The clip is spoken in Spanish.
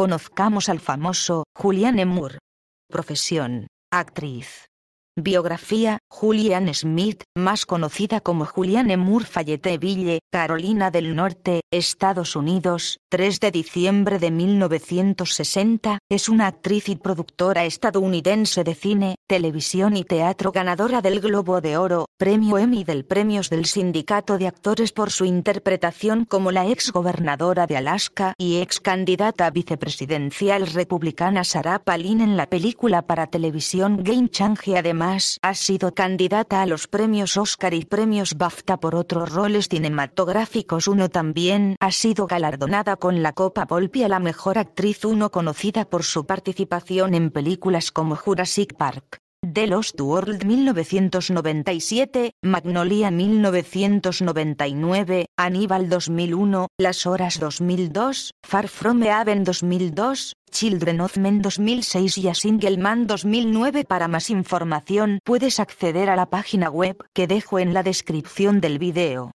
Conozcamos al famoso Julianne Moore. Profesión: actriz. Biografía: Julianne Smith, más conocida como Julianne Moore Fayetteville, Carolina del Norte, Estados Unidos, 3 de diciembre de 1960, es una actriz y productora estadounidense de cine, televisión y teatro ganadora del Globo de Oro, Premio Emmy del Premios del Sindicato de Actores por su interpretación como la ex gobernadora de Alaska y ex candidata vicepresidencial republicana Sarah Palin en la película para televisión Game Change. Además, ha sido candidata a los premios Oscar y premios BAFTA por otros roles cinematográficos. Uno también ha sido galardonada con la Copa Volpi a la mejor actriz uno conocida por su participación en películas como Jurassic Park. The Lost World 1997, Magnolia 1999, Aníbal 2001, Las Horas 2002, Far From Heaven 2002, Children of Men 2006 y A Single Man 2009. Para más información puedes acceder a la página web que dejo en la descripción del video.